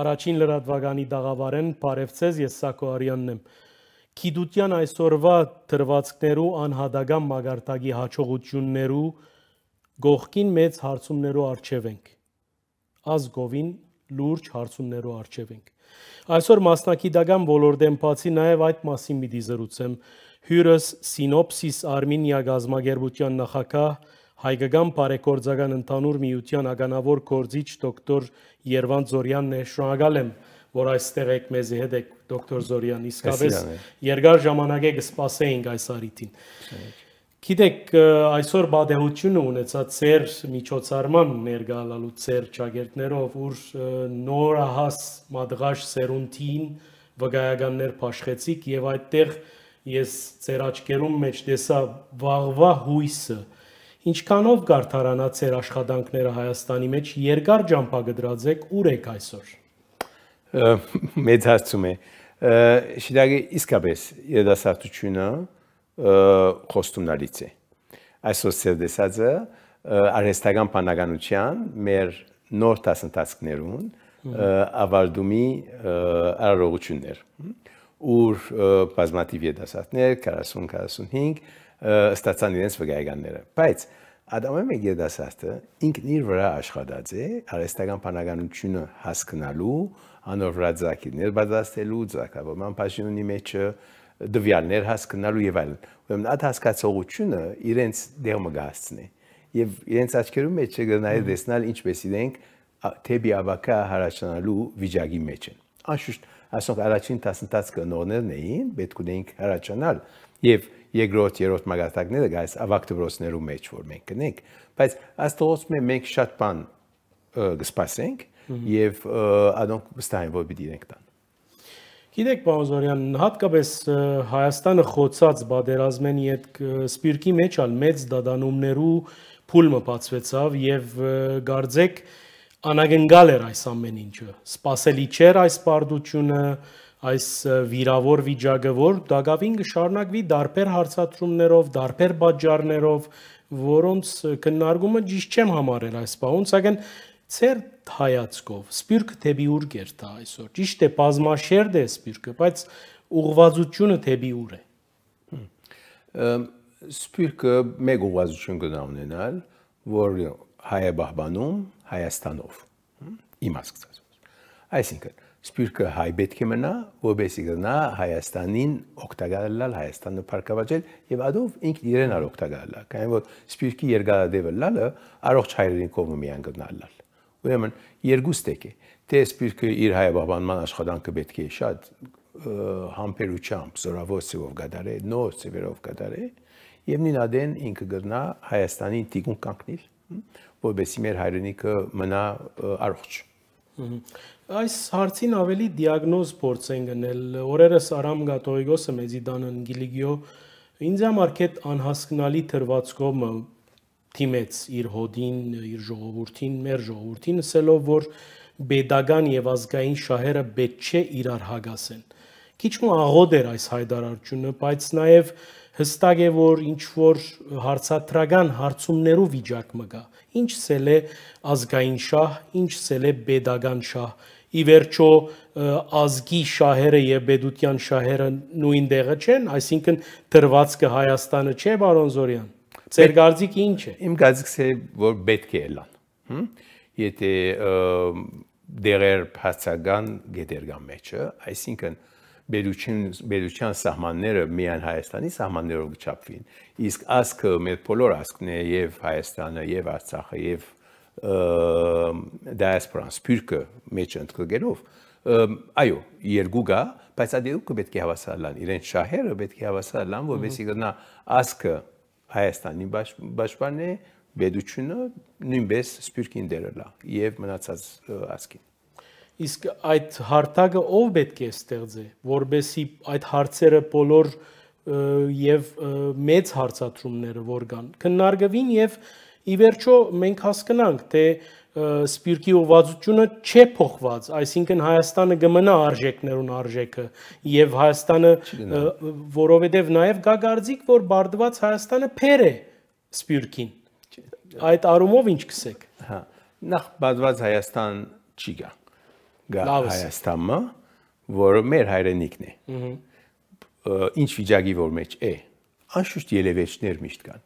Առաջին լրատվականի դաղավարեն Բարևցես ես Սակո Արյանն եմ։ Գիտության այսօրվա դրվածքներու անհադական մագարտակի հաջողություններու գողքին մեծ հարցումներու արժև ենք։ Ազգովին լուրջ հարցումներու արժև ենք։ Այսօր մասնակիտական ոլորտեն բացի նաև այդ մասին մի դիզերուցեմ։ Հյուրս Սինոպսիս Արմենիա գազագերբության նախակահ Հայկական բարեգործական ընդհանուր միության ականավոր գործիչ դոկտոր Երվան Զորյանն է։ Շնորհակալ եմ, որ այստեղ եք մեզի հետ եք, դոկտոր Զորյան։ Իսկապես երկար ժամանակ է կսպասեինք այս արիտին։ Գիտեք, այսօր բադեհությունը ունեցած ծեր միջոցառման ներգալալու ծեր ճագերտներով ուր նորահաս մադղաշ սերունտին վկայականներ փաշխեցիկ եւ այդտեղ ես ծեր աչքերում մեջ տեսա վաղվա հույսը, Ինչքանով գարթարանաց էր աշխատանքները Հայաստանի մեջ երկար ճամփա դրած եք ուր եք այսօր մեծ հարցում է շիդագի իսկապես երիտասարդությունը խոստումնալից է այսօր ցերդեսածը արհեստական բանականության մեր նոր տասնտասկներուն ավարտումի արարողություններ ուր բազմատիվ երիտասարդներ 40-45 ստացան իրենց վկայականները։ Բայց Ադամը Մեգեդասաստը ինքն իր վրա աշխատած է արհեստական բանականությունը հասկանալու, անորվրաձակի ներբադաստելու, ցակաբման բաժինի մեջ դվյալներ հասկանալու եւ այլն։ Ուրեմն այդ հասկացողությունը իրենց դերմը գահացնի։ Եվ իրենց աչքերում մեջ չգնայի դեսնալ ինչպես իրենք թեբի ավակա հարաճանալու վիճակի մեջ են։ Անշուշտ ասոնք առաջին տասնտաց կնորներն էին, պետք ունեինք հարաճանալ եւ երկրորդ, երրորդ մագարտակները գայս ավակ դրոսներու մեջ որ մենք կնենք, բայց աստղոց մե մենք շատ բան գսպասենք եւ ադոնք վստահ եմ որ պիտի ենք տան։ Գիտեք, Պաուզորյան, հատկապես Հայաստանը խոցած բادرազմեն իդ սպիրկի մեջ ալ մեծ դադանումներու փուլը բացվեցավ եւ գարձեք անագնգալ էր այս ամեն ինչը։ Սпасելի չէր այս պարդությունը, այս վիրավոր վիճակը, որ դակավին կշարունակվի դարբեր հարցադրումներով, դարբեր պատճառներով, որոնց քննարկումը ճիշտ չեմ համարել այս բան, սակայն ծեր հայացքով սպիրկը դեպի ուր գերտա այսօր։ Ճիշտ է, բազմաշերտ է սպիրկը, բայց ուղղվածությունը դեպի ուր է։ Սպիրկը մեկ ուղղվածություն կունենալ, որ հայ բահբանում Հայաստանով։ Իմաստ ասած։ Այսինքն Սպիրկը հայ պետք է մնա, որովհետեւ գնա Հայաստանին օգտակարելալ Հայաստանը փարգավաճել եւ ադով ինքն իրեն ար օգտակարելա։ Կային որ Սպիրկի երկարադևը լալը առողջ հայրենի կողմը միան գտնալալ։ Ուրեմն երկու ստեկ է։ Թե Սպիրկը իր հայաբանման աշխատանքը պետք է շատ համբերությամբ, զորավոր ծով գդարե, նոր ծերով գդարե, եւ նույն ադեն ինքը գտնա Հայաստանին տիկուն կանգնել, որովհետեւ մեր հայրենիքը մնա առողջ։ Այս հարցին ավելի դիագնոզ փորձեն գնել։ Օրերս Արամ Գատոյգոսը մեզիդանն Գիլիգիո ինձ համար կետ անհասկանալի թրվածքով թիմեց իր հոդին, իր ժողովրդին, մեր ժողովրդին, ասելով որ pedagogan եւ ազգային շահերը պետք չէ իրար հագասեն։ Քիչ ու աղոտ էր այս հայտարարությունը, բայց նաեւ և հստակ է որ ինչ որ հարցատրական հարցումներով վիճակ մգա ինչ ցել է ազգային շահ ինչ ցել է pedagogan շահ ի վերջո ազգի շահերը եւ բեդության շահերը նույն դեղը չեն, այսինքն դրվածքը Հայաստանը չէ, բարոն Զորյան։ Ձեր գարձիկը ի՞նչ է։ Իմ գարձիկը որ պետք է լան։ Հմ։ Եթե դերեր փաստական գետերգան մեջը, այսինքն բերություն բերության սահմանները միայն Հայաստանի սահմաններով չափվին։ Իսկ ասկը մեր բոլոր ասկն է եւ Հայաստանը եւ Արցախը եւ դասպրան սպիրկը մեջ ընդգրկելով այո երկու գա բայց այդ պետք է հավասարան իրեն շահերը պետք է հավասարան որովհետեւ գնա ասկը Հայաստանի պաշտպանն է բեդուչունը նույնպես սպիրկին դերելա եւ մնացած ասկին իսկ այդ հարթակը ով պետք է ստեղծի, որբեսի այդ հարցերը բոլոր եւ մեծ հարցադրումները որ կան քննարկվին եւ ի վերջո մենք հասկանանք թե սպիրկի ուվածությունը չէ փոխված, այսինքն Հայաստանը գմնա արժեքներուն արժեքը եւ Հայաստանը որովհետեւ նաեւ կա գարձիկ, որ բարդված Հայաստանը փեր է սպիրկին։ Այդ առումով ինչ կսեք։ Հա։ Նախ բարդված Հայաստան չի գա գա Հայաստանը, որը մեր հայրենիքն է։ Ինչ վիճակի որ մեջ է։ Անշուշտ երևեչներ միշտ կան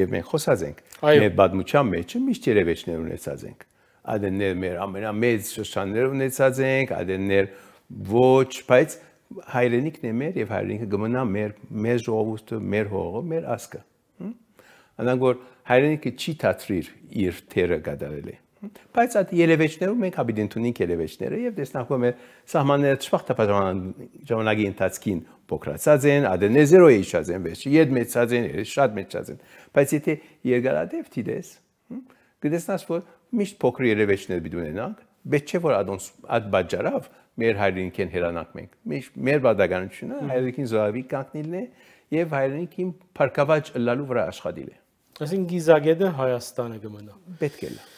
եւ մենք խոսած ենք։ Մեր բադմուչյան մեջը միշտ երևեչներ ունեցած ենք։ Այդներ մեր ամենամեծ շրջաններ ունեցած ենք, այդներ ոչ, բայց հայրենիքն է մեր եւ հայրենիքը գմնա մեր մեր ժողովուրդը, մեր հողը, մեր ասկը։ Անանգոր հայրենիքը չի թատրիր իր թերը գդարել է։ Բայց այդ երևեջներում մենք հաբիդենտունիկ երևեջները եւ տեսնախում է սահմանները ճշմարտապես ժամանակի ընթացքին փոքրացած են, ADN-ը 0-ի իջած են, վերջի իդ մեծած են, շատ մեծած են։ Բայց եթե երկարադեպ դիտես, գտեսնաս որ միշտ փոքր երևեջներ դու ունենանք, բայց չէ որ ադոնս այդ բաժարավ մեր հայրենիքեն հերանանք մենք։ Միշտ մեր բادرականությունը հայրենիքին զորավի կանգնելն է եւ հայրենիքին փարգավաճ լալու վրա աշխատելը։ Այսինքն գիզագետը Հայաստանը կմնա։ Պետք է լա։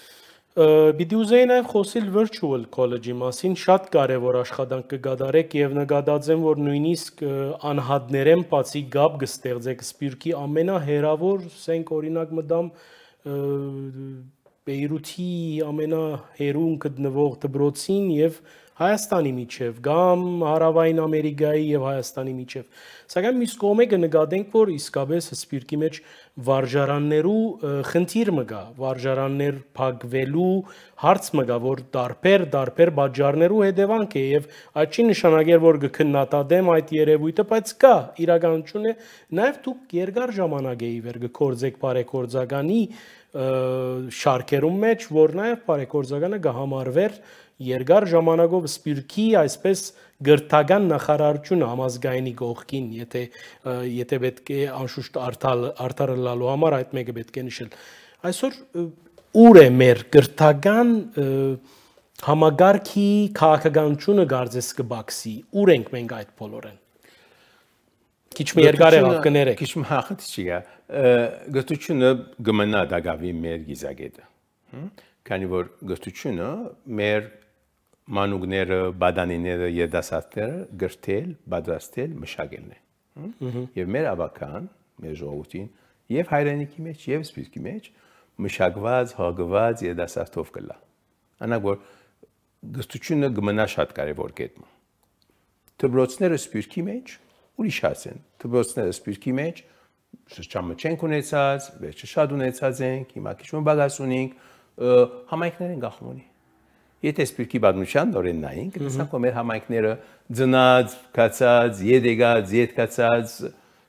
Պիտի ուզեի նաև խոսել virtual college-ի մասին, շատ կարևոր աշխատանք կգադարեք եւ նկատած եմ, որ նույնիսկ անհատներեն բացի գապ կստեղծեք Սպիրկի ամենահերավոր, ասենք օրինակ մտամ Բեյրութի ամենահերուն գտնվող դբրոցին եւ և Հայաստանի միջև կամ Հարավային Ամերիկայի եւ Հայաստանի միջև։ Սակայն մյուս կողմը նկատենք, որ իսկապես սպիրկի մեջ վարժարաններու խնդիր մգա, վարժարաններ փակվելու հարց մգա, որ դարբեր դարբեր բաժարներու հետևանք է եւ այդ չի նշանակել, որ կքննադեմ այդ երևույթը, բայց կա իրականություն է, նաեւ դուք երկար ժամանակ էի վեր գործեք բարեգործականի շարքերում մեջ, որ նաեւ բարեգործականը կհամարվեր երկար ժամանակով սպիրկի այսպես գրթական նախարարությունը համազգայինի գողքին, եթե եթե պետք է անշուշտ արդար արդարը լալու համար այդ մեկը պետք է նշել։ Այսօր ուր է մեր գրթական համագարքի քաղաքականությունը գարձես կբաքսի։ Ուր ենք մենք այդ բոլորեն։ Քիչ մի երկար եղավ կներեք։ Քիչ մախից չի գա։ Գտությունը գմնա դակավի մեր գիզագետը։ Քանի որ գտությունը մեր մանուկները, բադանիները, երդասարտները գրթել, պատրաստել, մշակելն է։ Եվ մեր ավական, մեր ժողովրդին եւ հայրենիքի մեջ եւ սպիրկի մեջ մշակված, հագված երդասարտով կլա։ Անա որ գրթությունը գմնա շատ կարևոր կետում։ Դպրոցները սպիրկի մեջ ուրիշ հաց են։ Դպրոցները սպիրկի մեջ շրջանը չենք ունեցած, վերջը շատ ունեցած ենք, հիմա քիչ մը բաղաս ունենք, համայնքներ են գախմունի։ Եթե սպիրկի բանության նորեն նայենք, տեսանք որ մեր համայնքները ձնած, կացած, եդեգած, եդկացած,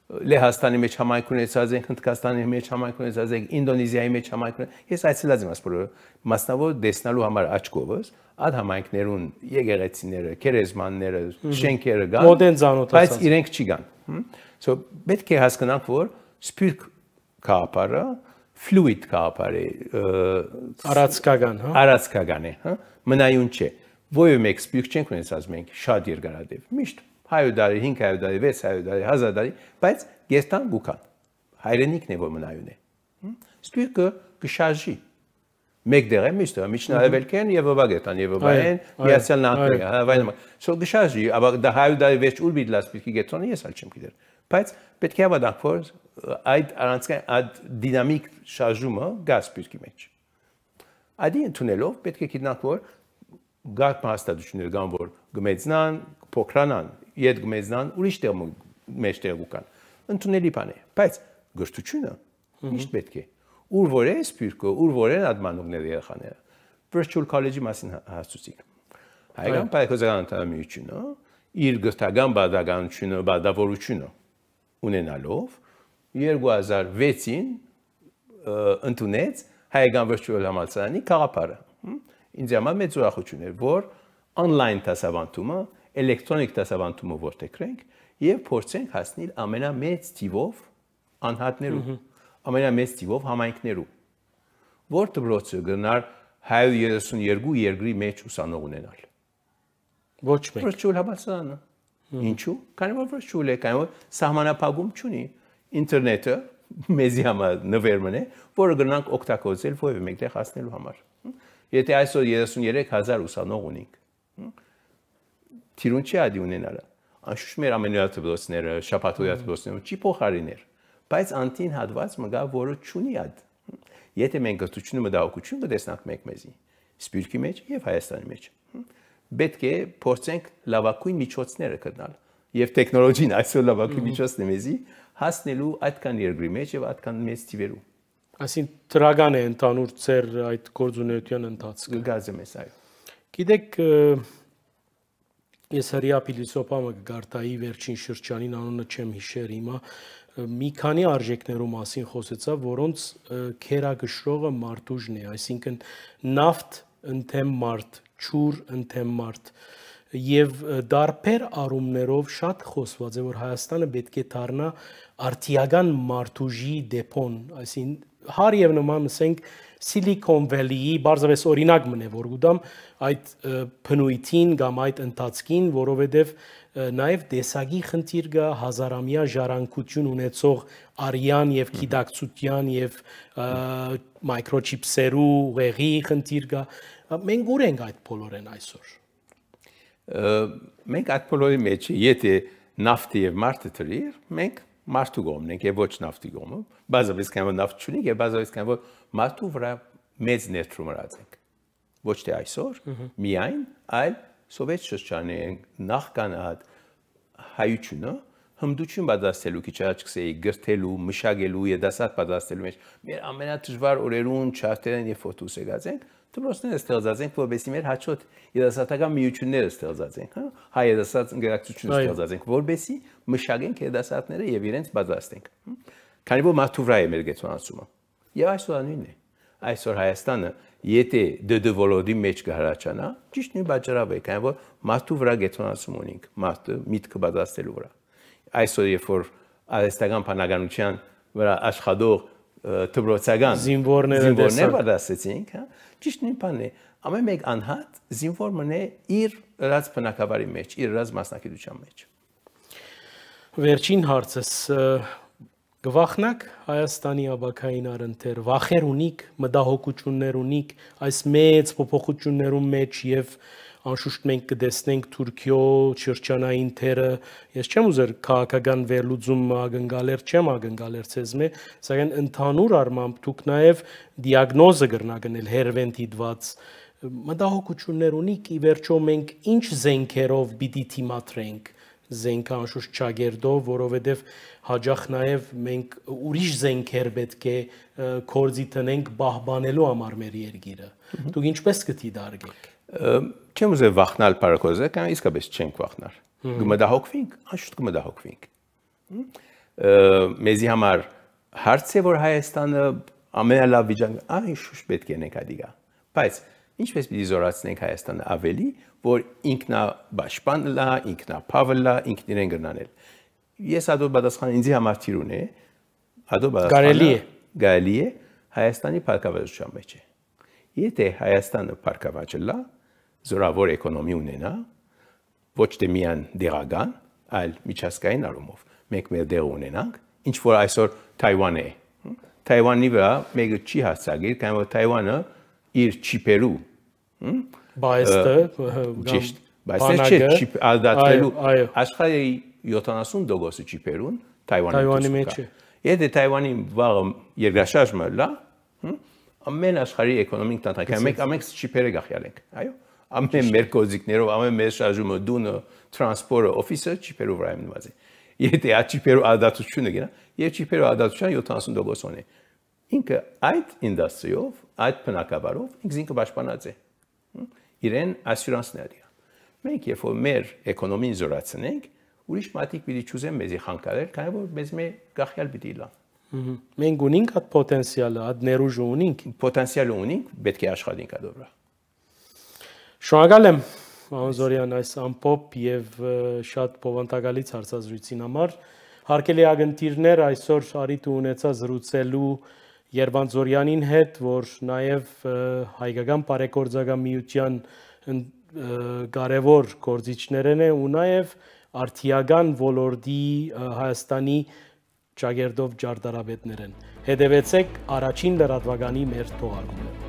Լեհաստանի մեջ համայնք ունեցած ենք, Հնդկաստանի մեջ համայնք ունեցած ենք, Ինդոնեզիայի մեջ համայնք ունեցած։ Ես այցելած եմ ասպորը, մասնավոր դեսնալու համար աչքովս, այդ համայնքներուն եկեղեցիները, քերեզմանները, շենքերը գան, մոդեն ծանոթացած, բայց իրենք չի գան։ So պետք է հասկանանք, որ սպիրկ կապարը fluid կա ապարի արածկական, հա։ Արածկական է, հա։ Մնայուն չէ։ Ո՞վ մեկ սպյուք չենք ունեցած մենք շատ երկարատև։ Միշտ 100 տարի, 500 տարի, 600 տարի, 1000 տարի, բայց գեստան գուքան։ Հայրենիքն է որ մնայուն է։ Սպյուկը կշարժի մեկ դեղը միշտ հա, միջնահարավելքեն եւ վավագետան եւ վավային միացյալ նահանգները հավայնը so գշաժի aber da halb da west ulbidlas pitki getsoni ես ալ չեմ գիտեր բայց պետք է ավադանք որ այդ առանցքային այդ դինամիկ շարժումը գազ պիրկի մեջ։ Այդ ընդունելով պետք է գիտնանք որ գա հաստատություններ կան որ գմեծնան, փոքրանան, իդ գմեծնան ուրիշ տեղ մեջ տեղ կան։ Ընդունելի բան է, բայց գրթությունը միշտ պետք է։ Ուր որ է սպիրկը, ուր որ են ադմանուկները երեխաները։ Virtual College-ի մասին հա- հասցուցիկ։ Հայկական պայքոզական ընտանիությունը իր գրթական բադականությունը, բադավորությունը ունենալով 2006-ին ընդունեց Հայկական վրճուղ համալսարանի քաղաքապարը։ Ինձ համար մեծ ուրախություն էր, որ on-line դասավանդումը, էլեկտրոնիկ դասավանդումը ողջերենք եւ փորձենք հասնել ամենամեծ տիվով անհատներու, ամենամեծ տիվով համայնքներու, որ դպրոցը գնար 132 երկրի մեջ ուսանող ունենալ։ Ոչ մեկ։ Վրճուղ համալսարանը։ Ինչու՞։ Քանի որ վրճուղ է, քանի որ սահմանափակում չունի ինտերնետը մեզի համար նվերմն է, որը գնանք օգտագործել որևէ մեկտեղ հասնելու համար։ Եթե այսօր 33000 ուսանող ունենք, թիրուն չի ադի ունենալը։ Անշուշտ մեր ամենօրյա շապատօրյա դպրոցները չի փոխարիներ, բայց անտին հատված մգա, որը չունի այդ։ Եթե մենք գտուցությունը մտահոգություն կտեսնանք մեկ մեզի, սպիրկի մեջ եւ Հայաստանի մեջ, պետք է փորձենք լավագույն միջոցները գտնել։ Եվ տեխնոլոգին այսօր լավագույն միջոցն է մեզի հասնելու այդքան երկրի մեջ եւ այդքան մեծ ծիվերու։ Այսին դրական է ընդանուր ծեր այդ գործունեության ընթացքը։ Գազեմ էս այո։ Գիտեք ես հрья Փիլիսոփամը գարտայի վերջին շրջանին անունը չեմ հիշեր հիմա մի քանի արժեքներու մասին խոսեցա, որոնց քերագշրողը մարտուժն է, այսինքն նավթ ընդեմ մարտ, ճուր ընդեմ մարտ։ մարդ, եւ դարբեր առումներով շատ խոսված է որ Հայաստանը պետք է դառնա արտիական մարտուժի դեպոն, այսինքն հար եւ նման ասենք Silicon Valley-ի բարձրավես օրինակ մնե որ գուտամ այդ փնույթին կամ այդ ընթացքին, որովհետև նաև դեսագի խնդիր կա հազարամյա ժառանգություն ունեցող արյան եւ գիտակցության եւ մայկրոչիպսերու ուղեղի խնդիր կա։ Մենք ուր ենք այդ բոլորեն այսօր մենք այդ բոլորի մեջ եթե նավթը եւ մարտը դրիր, մենք մարդու գոմն ենք եւ ոչ նավթի գոմը, բազավիս կան նավթ չունենք եւ բազավիս կան որ մարդու վրա մեծ ներդրում արածենք։ Ոչ թե այսօր, միայն այլ սովետ շրջանի նախքան այդ հայությունը հմդություն պատասխանելու քիչ առաջ կսեի գրթելու, մշակելու, եդասատ պատասխանելու մեջ մեր ամենադժվար օրերուն չարտերեն եւ ֆոտոս եկածենք, դրոշներ ստեղծած ենք, որովհետեւ մեր հաջորդ երիտասարդական միությունները ստեղծած ենք, հա, հայ երիտասարդ ինտերակցիոնը ստեղծած ենք, որովհետեւ մշակենք երիտասարդները եւ իրենց պատրաստենք։ Քանի որ մարդուվրա է մեր գեծանացումը։ Եվ այսօր նույնն է։ Այսօր Հայաստանը եթե ԴԴ ոլորտի մեջ կհրաչանա, ճիշտ նույն բաժարավ է, քանի որ մարդու վրա գեծանացում ունենք, մարդը միտքը պատրաստելու վրա։ Այսօր երբ որ արեստական բանականության վրա աշխատող դպրոցական զինվորները զինվորները դասեցինք, հա։ Ճիշտ նույն բանն է։ Ամեն մեկ անհատ զինվոր մնե իր ըրած բնակավարի մեջ, իր ըրած մասնակցության մեջ։ Վերջին հարցս գվախնակ Հայաստանի աբակային առընթեր վախեր ունիք, մտահոգություններ ունիք այս մեծ փոփոխություններում մեջ եւ և անշուշտ մենք կտեսնենք Թուրքիո շրջանային թերը ես չեմ ուզեր քաղաքական վերլուծում ագնկալեր չեմ ագնկալեր ցեզմե սակայն ընդհանուր առմամբ դուք նաև դիագնոզը գրնագնել հերվենտի դված մտահոգություններ ունի ի վերջո մենք ինչ զենքերով պիտի թիմատրենք զենքը անշուշտ ճագերդով, որովհետև հաջախ նաև մենք ուրիշ զենքեր պետք է կորզի տնենք բահբանելու համար մեր երկիրը։ Դուք ինչպես կդիդարգեք։ Չեմ ուզել վախնալ պարակոզական, իսկապես չենք վախնալ։ Գմդահոգվենք, անշուտ գմդահոգվենք։ Մեզի համար հարց է, որ Հայաստանը ամենալավ վիճակ, անշուտ պետք է նկատիգա։ Բայց ինչպես պիտի զորացնենք Հայաստանը ավելի, որ ինքնաբաշխան լա, ինքնապավլ լա, ինքնին գնանել։ Ես ադո բադասխան ինձի համար թիր ունե, ադո բադասխան։ Գարելի է։ Գարելի է Հայաստանի փակավարժության մեջ։ Եթե Հայաստանը փակավարժ լա, զորավոր էկոնոմի ունենա, ոչ թե միայն դերական, այլ միջազգային առումով։ Մենք մեր դերը ունենանք, ինչ որ այսօր Թայվանն է։ Թայվանի վրա մեկը չի հասցագիր, կամ որ Թայվանը իր չիպերու։ Բայստը ճիշտ, բայց չէ չիպ ազդատելու աշխարհի 70% չիպերուն Թայվանի մեջ է։ Եթե Թայվանի վաղը երկրաշարժը լա, ամեն աշխարհի էկոնոմիկ տնտեսական մեկ ամենից չիպերը գախյալ ենք, այո ամեն մեր կոզիկներով, ամեն մեր շարժումը դունը, տրանսպորտը, օֆիսը չիպերով վրա մնված է։ Եթե աչիպերով ազատությունը գնա, եւ չիպերով ազատության 70% ունի։ Ինքը այդ ինդաստրիով, այդ փնակաբարով ինքը պաշտպանած է։ Իրեն ասյուրանսներ է։ Մենք երբ որ մեր էկոնոմին զորացնենք, ուրիշ մատիկ պիտի ճուզեն մեզի խանգարել, քանի որ մեզ մեր գախյալ պիտի լա։ Մենք ունենք այդ պոտենցիալը, այդ ներուժը ունենք։ Պոտենցիալը ունենք, պետք է աշխատենք այդ վրա։ Շնորհակալ եմ Մանզորյան այս ամփոփ եւ շատ բովանդակալից հարցազրույցին համար։ Հարկելի ագնտիրներ այսօր արիտ ու ունեցա զրուցելու Երվանձորյանին հետ, որ նաեւ հայկական բարեգործական միության կարևոր գործիչներն է ու նաեւ արթիական ոլորտի Հայաստանի ճագերտով ճարտարապետներ են։ Հետևեցեք առաջին լրատվականի մեր թողարկումը։